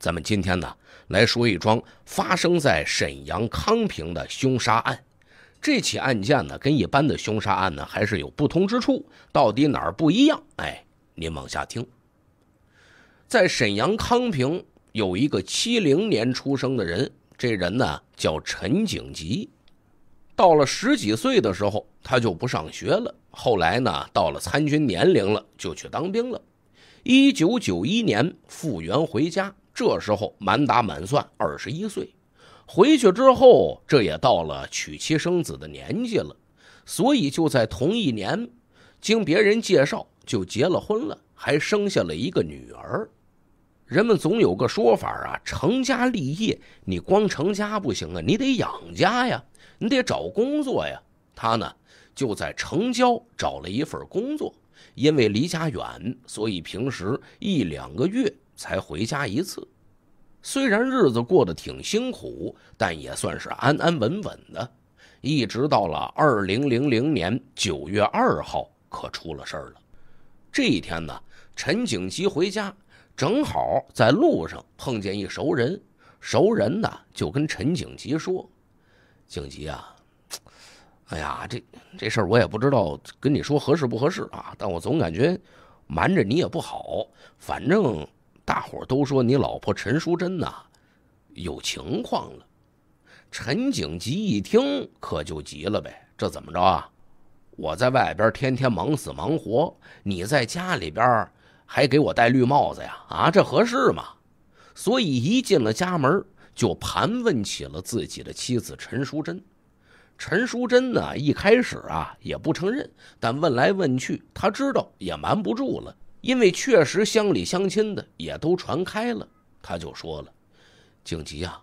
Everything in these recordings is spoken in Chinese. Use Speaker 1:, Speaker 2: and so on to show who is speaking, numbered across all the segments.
Speaker 1: 咱们今天呢来说一桩发生在沈阳康平的凶杀案。这起案件呢跟一般的凶杀案呢还是有不同之处，到底哪儿不一样？哎，您往下听。在沈阳康平有一个七零年出生的人，这人呢叫陈景吉。到了十几岁的时候，他就不上学了。后来呢，到了参军年龄了，就去当兵了。一九九一年复员回家。这时候满打满算二十一岁，回去之后，这也到了娶妻生子的年纪了，所以就在同一年，经别人介绍就结了婚了，还生下了一个女儿。人们总有个说法啊，成家立业，你光成家不行啊，你得养家呀，你得找工作呀。他呢，就在城郊找了一份工作，因为离家远，所以平时一两个月才回家一次。虽然日子过得挺辛苦，但也算是安安稳稳的。一直到了二零零零年九月二号，可出了事儿了。这一天呢，陈景吉回家，正好在路上碰见一熟人。熟人呢，就跟陈景吉说：“景吉啊，哎呀，这这事儿我也不知道跟你说合适不合适啊，但我总感觉瞒着你也不好，反正……”大伙都说你老婆陈淑贞呐，有情况了。陈景吉一听可就急了呗，这怎么着啊？我在外边天天忙死忙活，你在家里边还给我戴绿帽子呀？啊，这合适吗？所以一进了家门就盘问起了自己的妻子陈淑贞。陈淑贞呢，一开始啊也不承认，但问来问去，他知道也瞒不住了。因为确实乡里乡亲的也都传开了，他就说了：“景吉啊，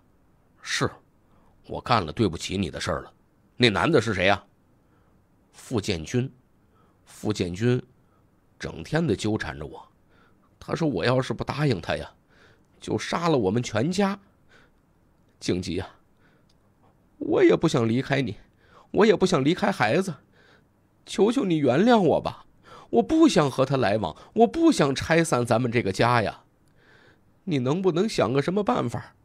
Speaker 1: 是我干了对不起你的事儿了。那男的是谁呀？付建军，付建军，整天的纠缠着我。他说我要是不答应他呀，就杀了我们全家。景吉呀，我也不想离开你，我也不想离开孩子，求求你原谅我吧。”我不想和他来往，我不想拆散咱们这个家呀！你能不能想个什么办法，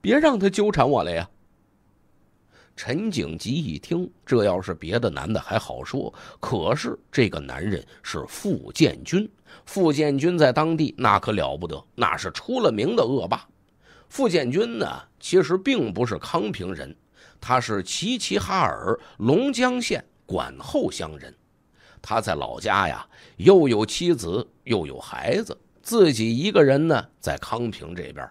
Speaker 1: 别让他纠缠我了呀？陈景吉一听，这要是别的男的还好说，可是这个男人是傅建军。傅建军在当地那可了不得，那是出了名的恶霸。傅建军呢，其实并不是康平人，他是齐齐哈尔龙江县管后乡人。他在老家呀，又有妻子，又有孩子，自己一个人呢，在康平这边。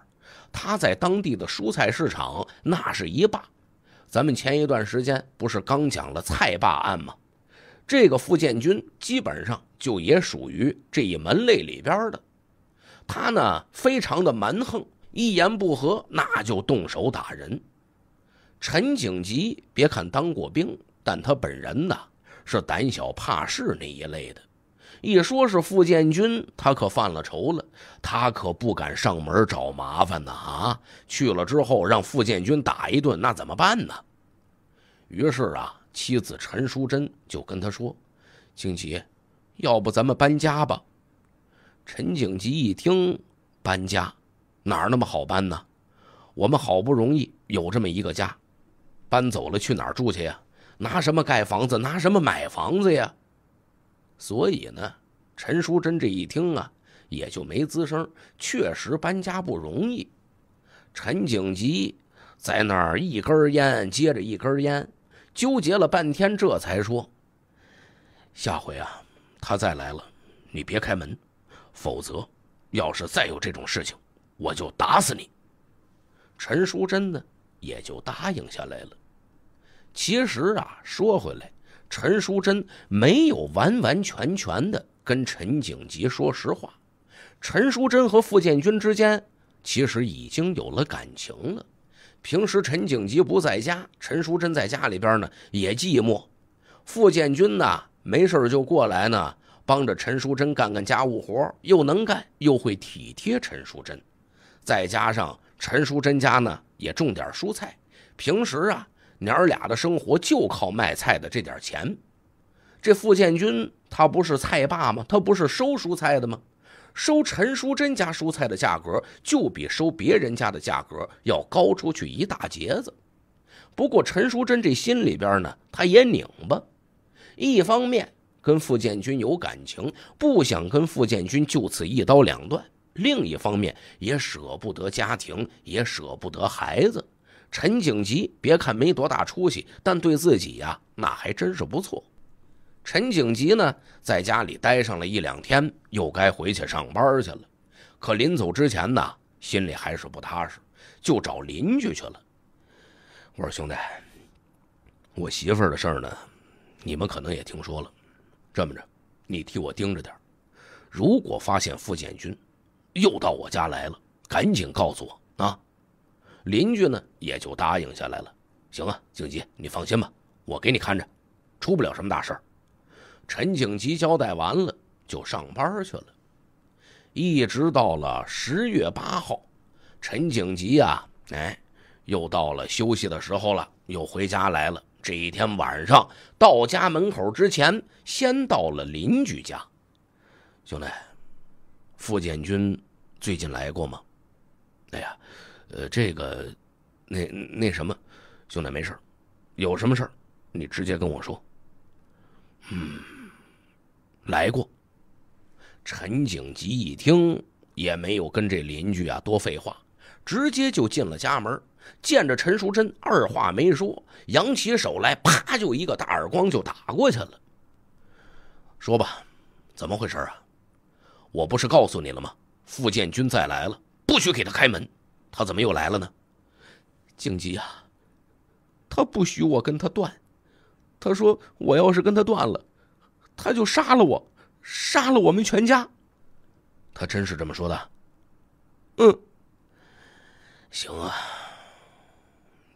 Speaker 1: 他在当地的蔬菜市场，那是一霸。咱们前一段时间不是刚讲了蔡霸案吗？这个傅建军基本上就也属于这一门类里边的。他呢，非常的蛮横，一言不合那就动手打人。陈景吉，别看当过兵，但他本人呢？是胆小怕事那一类的，一说是傅建军，他可犯了愁了，他可不敢上门找麻烦呢啊！去了之后让傅建军打一顿，那怎么办呢？于是啊，妻子陈淑贞就跟他说：“景吉，要不咱们搬家吧？”陈景吉一听，搬家，哪儿那么好搬呢？我们好不容易有这么一个家，搬走了去哪儿住去呀？拿什么盖房子？拿什么买房子呀？所以呢，陈淑贞这一听啊，也就没吱声。确实搬家不容易。陈景吉在那儿一根烟接着一根烟，纠结了半天，这才说：“下回啊，他再来了，你别开门，否则要是再有这种事情，我就打死你。”陈淑贞呢，也就答应下来了。其实啊，说回来，陈淑贞没有完完全全的跟陈景吉说实话。陈淑贞和傅建军之间，其实已经有了感情了。平时陈景吉不在家，陈淑贞在家里边呢也寂寞。傅建军呢，没事就过来呢，帮着陈淑贞干干家务活，又能干又会体贴陈淑贞。再加上陈淑贞家呢也种点蔬菜，平时啊。娘儿俩的生活就靠卖菜的这点钱。这付建军他不是菜霸吗？他不是收蔬菜的吗？收陈淑贞家蔬菜的价格就比收别人家的价格要高出去一大截子。不过陈淑贞这心里边呢，她也拧巴。一方面跟付建军有感情，不想跟付建军就此一刀两断；另一方面也舍不得家庭，也舍不得孩子。陈景吉别看没多大出息，但对自己呀，那还真是不错。陈景吉呢，在家里待上了一两天，又该回去上班去了。可临走之前呢，心里还是不踏实，就找邻居去了。我说兄弟，我媳妇的事儿呢，你们可能也听说了。这么着，你替我盯着点，如果发现傅建军又到我家来了，赶紧告诉我啊。邻居呢，也就答应下来了。行啊，景吉，你放心吧，我给你看着，出不了什么大事儿。陈景吉交代完了，就上班去了。一直到了十月八号，陈景吉啊，哎，又到了休息的时候了，又回家来了。这一天晚上，到家门口之前，先到了邻居家。兄弟，傅建军最近来过吗？哎呀。呃，这个，那那什么，兄弟，没事儿，有什么事儿，你直接跟我说。嗯，来过。陈景吉一听，也没有跟这邻居啊多废话，直接就进了家门，见着陈淑贞，二话没说，扬起手来，啪就一个大耳光就打过去了。说吧，怎么回事啊？我不是告诉你了吗？傅建军再来了，不许给他开门。他怎么又来了呢？静姬呀，他不许我跟他断，他说我要是跟他断了，他就杀了我，杀了我们全家。他真是这么说的？嗯。行啊，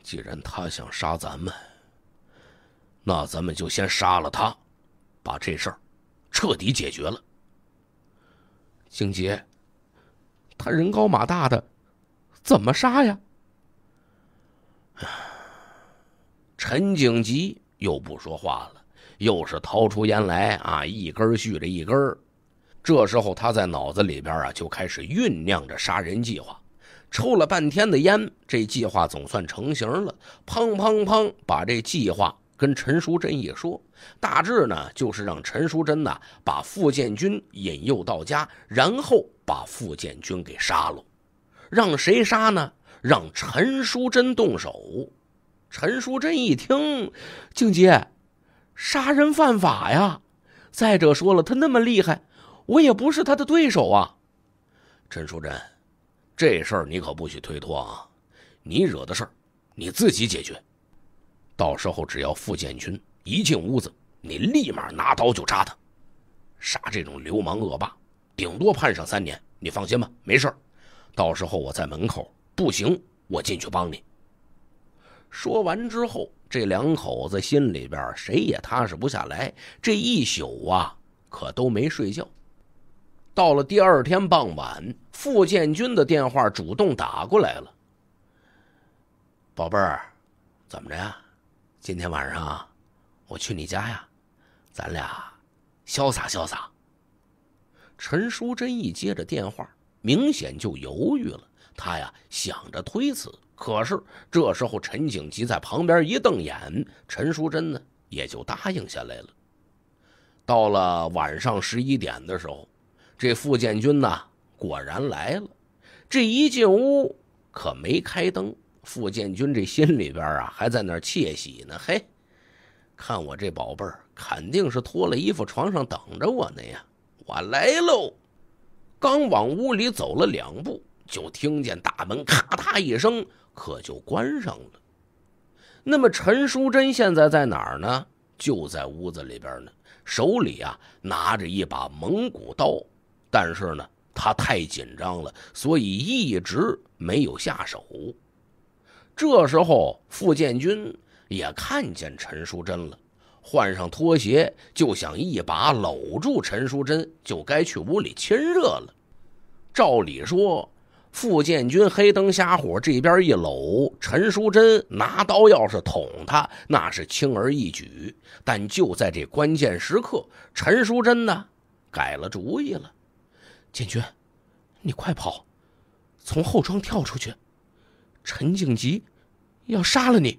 Speaker 1: 既然他想杀咱们，那咱们就先杀了他，把这事儿彻底解决了。静姬，他人高马大的。怎么杀呀？陈景吉又不说话了，又是掏出烟来啊，一根续着一根。这时候他在脑子里边啊，就开始酝酿着杀人计划。抽了半天的烟，这计划总算成型了。砰砰砰，把这计划跟陈淑贞一说，大致呢就是让陈淑贞呢把傅建军引诱到家，然后把傅建军给杀了。让谁杀呢？让陈淑贞动手。陈淑贞一听，静姐，杀人犯法呀！再者说了，他那么厉害，我也不是他的对手啊。陈淑贞，这事儿你可不许推脱啊！你惹的事儿，你自己解决。到时候只要傅建军一进屋子，你立马拿刀就扎他。杀这种流氓恶霸，顶多判上三年。你放心吧，没事儿。到时候我在门口不行，我进去帮你。说完之后，这两口子心里边谁也踏实不下来，这一宿啊可都没睡觉。到了第二天傍晚，付建军的电话主动打过来了：“宝贝儿，怎么着呀？今天晚上我去你家呀，咱俩潇洒潇洒。”陈淑贞一接着电话。明显就犹豫了，他呀想着推辞，可是这时候陈景吉在旁边一瞪眼，陈淑贞呢也就答应下来了。到了晚上十一点的时候，这傅建军呢果然来了，这一进屋可没开灯。傅建军这心里边啊还在那窃喜呢，嘿，看我这宝贝儿，肯定是脱了衣服床上等着我呢呀，我来喽。刚往屋里走了两步，就听见大门咔嗒一声，可就关上了。那么陈淑贞现在在哪儿呢？就在屋子里边呢，手里啊拿着一把蒙古刀，但是呢她太紧张了，所以一直没有下手。这时候傅建军也看见陈淑贞了。换上拖鞋就想一把搂住陈淑贞，就该去屋里亲热了。照理说，傅建军黑灯瞎火这边一搂，陈淑贞拿刀要是捅他，那是轻而易举。但就在这关键时刻，陈淑贞呢改了主意了。建军，你快跑，从后窗跳出去。陈静吉要杀了你，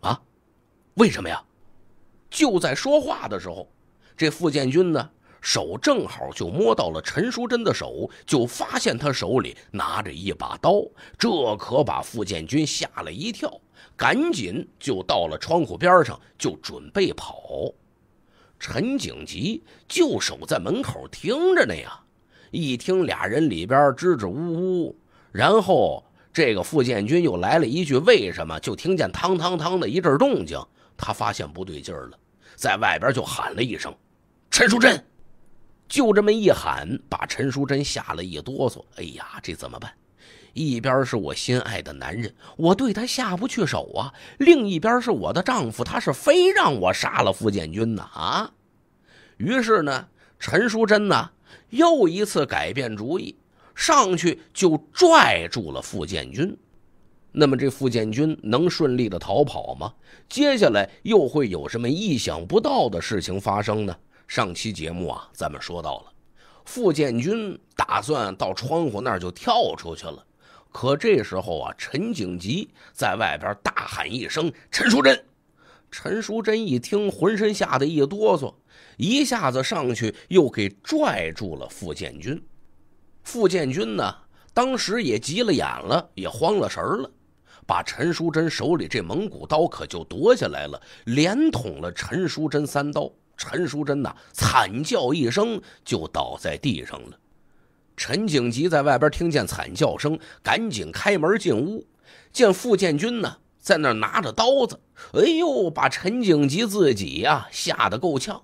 Speaker 1: 啊？为什么呀？就在说话的时候，这傅建军呢，手正好就摸到了陈淑贞的手，就发现她手里拿着一把刀，这可把傅建军吓了一跳，赶紧就到了窗户边上，就准备跑。陈景吉就守在门口听着呢呀，一听俩人里边支支吾吾，然后这个傅建军又来了一句“为什么”，就听见“汤汤汤”的一阵动静，他发现不对劲儿了。在外边就喊了一声：“陈淑贞！”就这么一喊，把陈淑贞吓了一哆嗦。哎呀，这怎么办？一边是我心爱的男人，我对他下不去手啊；另一边是我的丈夫，他是非让我杀了傅建军呢啊！于是呢，陈淑贞呢又一次改变主意，上去就拽住了傅建军。那么这傅建军能顺利的逃跑吗？接下来又会有什么意想不到的事情发生呢？上期节目啊，咱们说到了，傅建军打算到窗户那儿就跳出去了，可这时候啊，陈景吉在外边大喊一声：“陈淑贞！”陈淑贞一听，浑身吓得一哆嗦，一下子上去又给拽住了傅建军。傅建军呢，当时也急了眼了，也慌了神了。把陈淑贞手里这蒙古刀可就夺下来了，连捅了陈淑贞三刀。陈淑贞呐，惨叫一声就倒在地上了。陈景吉在外边听见惨叫声，赶紧开门进屋，见傅建军呢在那拿着刀子，哎呦，把陈景吉自己呀吓得够呛。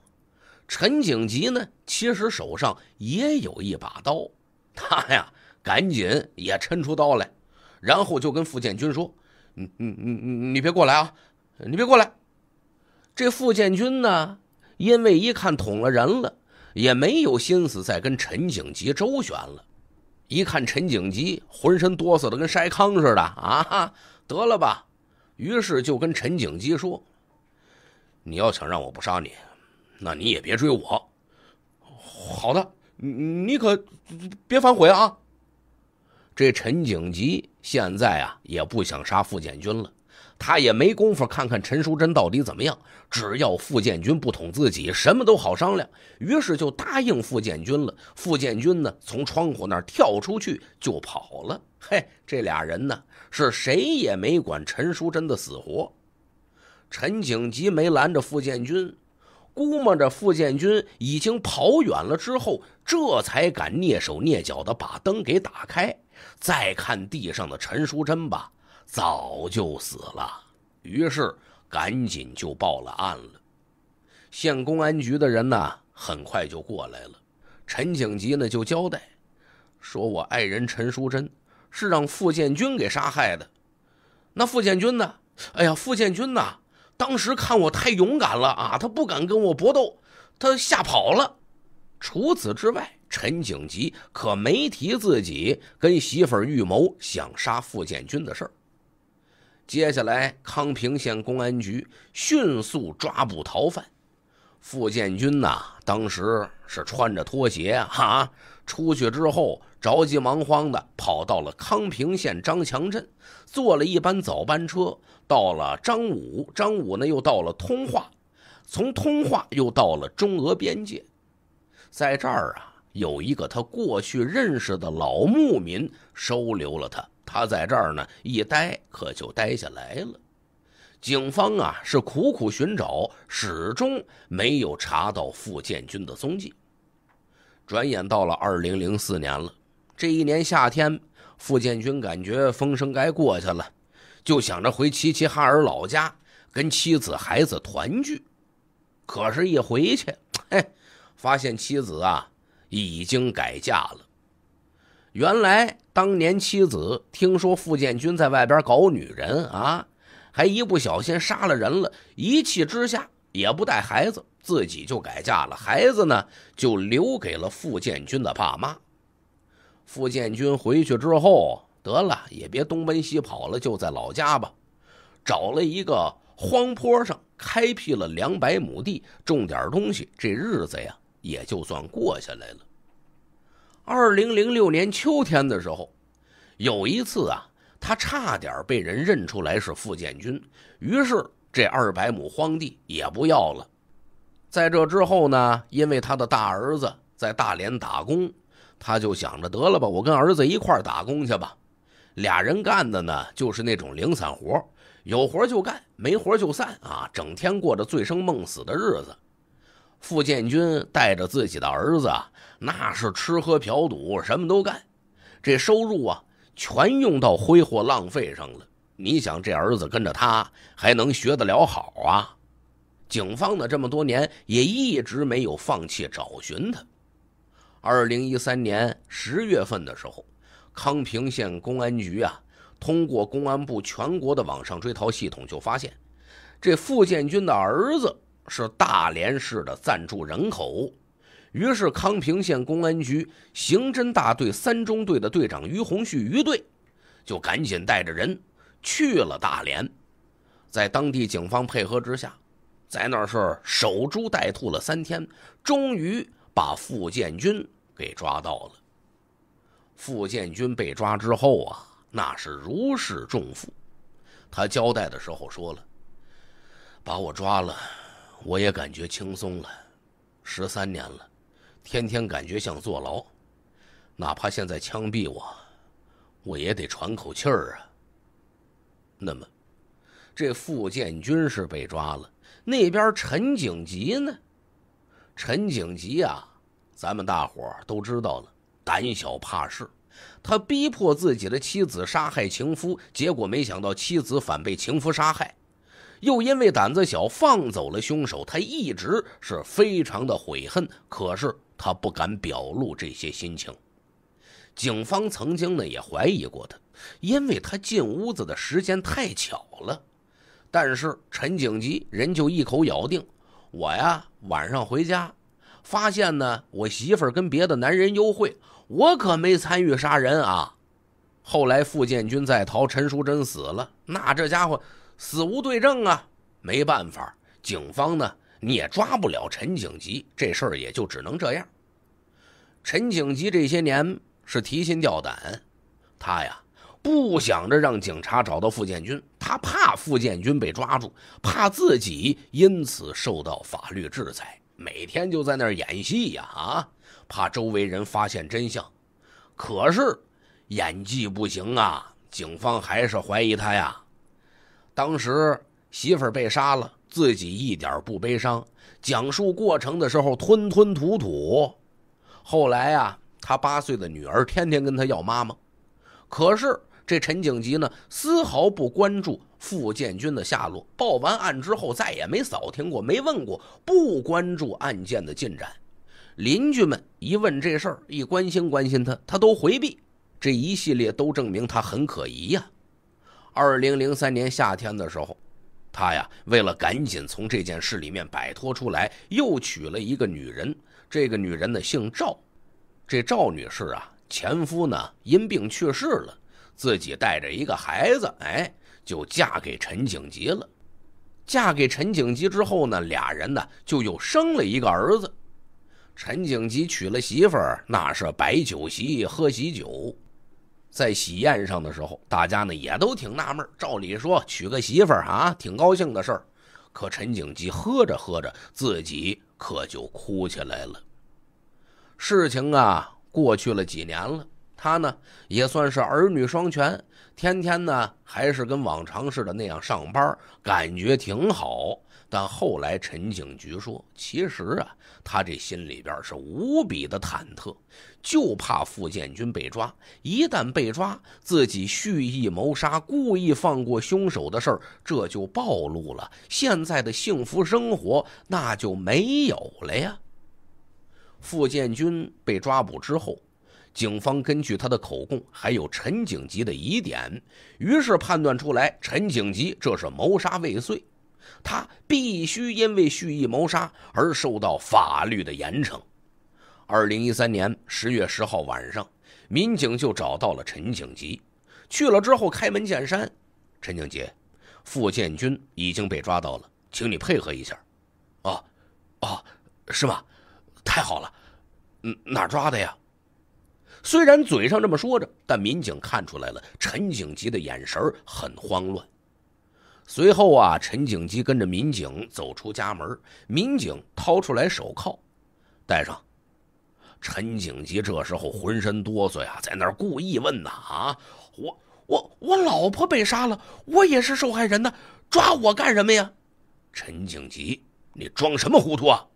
Speaker 1: 陈景吉呢，其实手上也有一把刀，他呀赶紧也抻出刀来。然后就跟傅建军说：“你你你你你别过来啊！你别过来。”这傅建军呢，因为一看捅了人了，也没有心思再跟陈景吉周旋了。一看陈景吉浑身哆嗦的跟筛糠似的啊，得了吧！于是就跟陈景吉说：“你要想让我不杀你，那你也别追我。好的，你你可别反悔啊！”这陈景吉现在啊，也不想杀傅建军了，他也没工夫看看陈淑贞到底怎么样。只要傅建军不捅自己，什么都好商量。于是就答应傅建军了。傅建军呢，从窗户那跳出去就跑了。嘿，这俩人呢，是谁也没管陈淑贞的死活。陈景吉没拦着傅建军，估摸着傅建军已经跑远了之后，这才敢蹑手蹑脚的把灯给打开。再看地上的陈淑贞吧，早就死了。于是赶紧就报了案了。县公安局的人呢，很快就过来了。陈景吉呢，就交代说：“我爱人陈淑贞是让付建军给杀害的。那付建军呢？哎呀，付建军呢？当时看我太勇敢了啊，他不敢跟我搏斗，他吓跑了。除此之外。”陈景吉可没提自己跟媳妇儿预谋想杀傅建军的事儿。接下来，康平县公安局迅速抓捕逃犯傅建军呢。当时是穿着拖鞋哈，出去之后着急忙慌的跑到了康平县张强镇，坐了一班早班车，到了张武，张武呢又到了通化，从通化又到了中俄边界，在这儿啊。有一个他过去认识的老牧民收留了他，他在这儿呢一待可就待下来了。警方啊是苦苦寻找，始终没有查到付建军的踪迹。转眼到了二零零四年了，这一年夏天，付建军感觉风声该过去了，就想着回齐齐哈尔老家跟妻子孩子团聚。可是，一回去，嘿，发现妻子啊。已经改嫁了。原来当年妻子听说傅建军在外边搞女人啊，还一不小心杀了人了，一气之下也不带孩子，自己就改嫁了。孩子呢，就留给了傅建军的爸妈。傅建军回去之后，得了也别东奔西跑了，就在老家吧，找了一个荒坡上开辟了两百亩地，种点东西。这日子呀。也就算过下来了。二零零六年秋天的时候，有一次啊，他差点被人认出来是傅建军，于是这二百亩荒地也不要了。在这之后呢，因为他的大儿子在大连打工，他就想着得了吧，我跟儿子一块打工去吧。俩人干的呢，就是那种零散活，有活就干，没活就散啊，整天过着醉生梦死的日子。傅建军带着自己的儿子那是吃喝嫖赌什么都干，这收入啊全用到挥霍浪费上了。你想这儿子跟着他还能学得了好啊？警方呢这么多年也一直没有放弃找寻他。二零一三年十月份的时候，康平县公安局啊通过公安部全国的网上追逃系统就发现，这付建军的儿子。是大连市的暂住人口，于是康平县公安局刑侦大队三中队的队长于洪旭于队，就赶紧带着人去了大连，在当地警方配合之下，在那儿是守株待兔了三天，终于把付建军给抓到了。付建军被抓之后啊，那是如释重负，他交代的时候说了：“把我抓了。”我也感觉轻松了，十三年了，天天感觉像坐牢，哪怕现在枪毙我，我也得喘口气儿啊。那么，这傅建军是被抓了，那边陈景吉呢？陈景吉啊，咱们大伙都知道了，胆小怕事，他逼迫自己的妻子杀害情夫，结果没想到妻子反被情夫杀害。又因为胆子小，放走了凶手，他一直是非常的悔恨。可是他不敢表露这些心情。警方曾经呢也怀疑过他，因为他进屋子的时间太巧了。但是陈景吉人就一口咬定：“我呀，晚上回家发现呢，我媳妇跟别的男人幽会，我可没参与杀人啊。”后来傅建军在逃，陈淑贞死了，那这家伙。死无对证啊，没办法，警方呢你也抓不了陈景吉，这事儿也就只能这样。陈景吉这些年是提心吊胆，他呀不想着让警察找到傅建军，他怕傅建军被抓住，怕自己因此受到法律制裁，每天就在那儿演戏呀啊，怕周围人发现真相。可是演技不行啊，警方还是怀疑他呀。当时媳妇儿被杀了，自己一点不悲伤。讲述过程的时候吞吞吐吐。后来呀，他八岁的女儿天天跟他要妈妈。可是这陈景吉呢，丝毫不关注傅建军的下落。报完案之后，再也没扫听过，没问过，不关注案件的进展。邻居们一问这事儿，一关心关心他，他都回避。这一系列都证明他很可疑呀。二零零三年夏天的时候，他呀为了赶紧从这件事里面摆脱出来，又娶了一个女人。这个女人呢姓赵，这赵女士啊前夫呢因病去世了，自己带着一个孩子，哎，就嫁给陈景吉了。嫁给陈景吉之后呢，俩人呢就又生了一个儿子。陈景吉娶了媳妇儿，那是摆酒席喝喜酒。在喜宴上的时候，大家呢也都挺纳闷照理说，娶个媳妇儿啊，挺高兴的事儿，可陈景吉喝着喝着，自己可就哭起来了。事情啊，过去了几年了。他呢也算是儿女双全，天天呢还是跟往常似的那样上班，感觉挺好。但后来陈景局说，其实啊，他这心里边是无比的忐忑，就怕付建军被抓。一旦被抓，自己蓄意谋杀、故意放过凶手的事儿，这就暴露了。现在的幸福生活那就没有了呀。付建军被抓捕之后。警方根据他的口供，还有陈景吉的疑点，于是判断出来陈景吉这是谋杀未遂，他必须因为蓄意谋杀而受到法律的严惩。二零一三年十月十号晚上，民警就找到了陈景吉，去了之后开门见山：“陈景吉，付建军已经被抓到了，请你配合一下。”“哦，哦，是吗？太好了，嗯，哪抓的呀？”虽然嘴上这么说着，但民警看出来了，陈景吉的眼神很慌乱。随后啊，陈景吉跟着民警走出家门，民警掏出来手铐，戴上。陈景吉这时候浑身哆嗦啊，在那儿故意问呢：“啊，我、我、我老婆被杀了，我也是受害人呢，抓我干什么呀？”陈景吉，你装什么糊涂啊？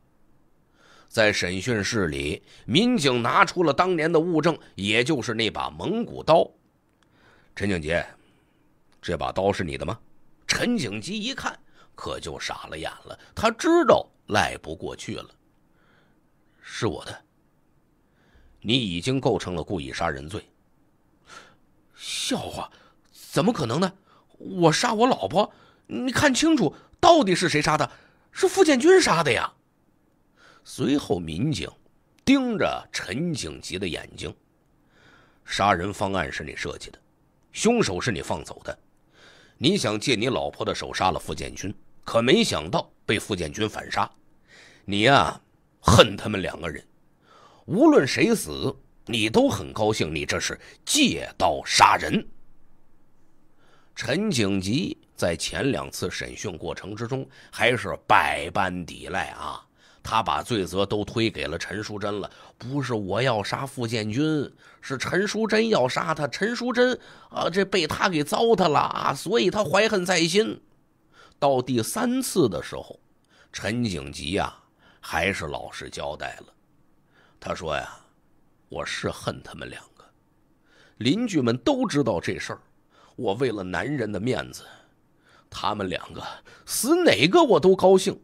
Speaker 1: 在审讯室里，民警拿出了当年的物证，也就是那把蒙古刀。陈景杰，这把刀是你的吗？陈景吉一看，可就傻了眼了。他知道赖不过去了。是我的。你已经构成了故意杀人罪。笑话，怎么可能呢？我杀我老婆，你看清楚，到底是谁杀的？是傅建军杀的呀。随后，民警盯着陈景吉的眼睛。杀人方案是你设计的，凶手是你放走的，你想借你老婆的手杀了付建军，可没想到被付建军反杀。你呀，恨他们两个人，无论谁死，你都很高兴。你这是借刀杀人。陈景吉在前两次审讯过程之中，还是百般抵赖啊。他把罪责都推给了陈淑贞了，不是我要杀傅建军，是陈淑贞要杀他。陈淑贞啊，这被他给糟蹋了啊，所以他怀恨在心。到第三次的时候，陈景吉啊，还是老实交代了。他说呀，我是恨他们两个，邻居们都知道这事儿。我为了男人的面子，他们两个死哪个我都高兴。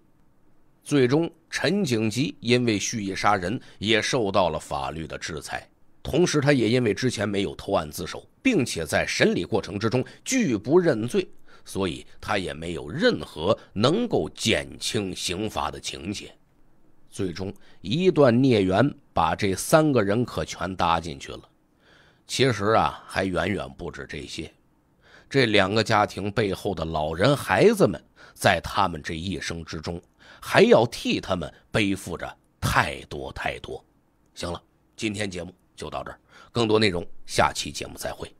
Speaker 1: 最终。陈景吉因为蓄意杀人，也受到了法律的制裁。同时，他也因为之前没有投案自首，并且在审理过程之中拒不认罪，所以他也没有任何能够减轻刑罚的情节。最终，一段孽缘把这三个人可全搭进去了。其实啊，还远远不止这些。这两个家庭背后的老人、孩子们，在他们这一生之中。还要替他们背负着太多太多。行了，今天节目就到这儿，更多内容下期节目再会。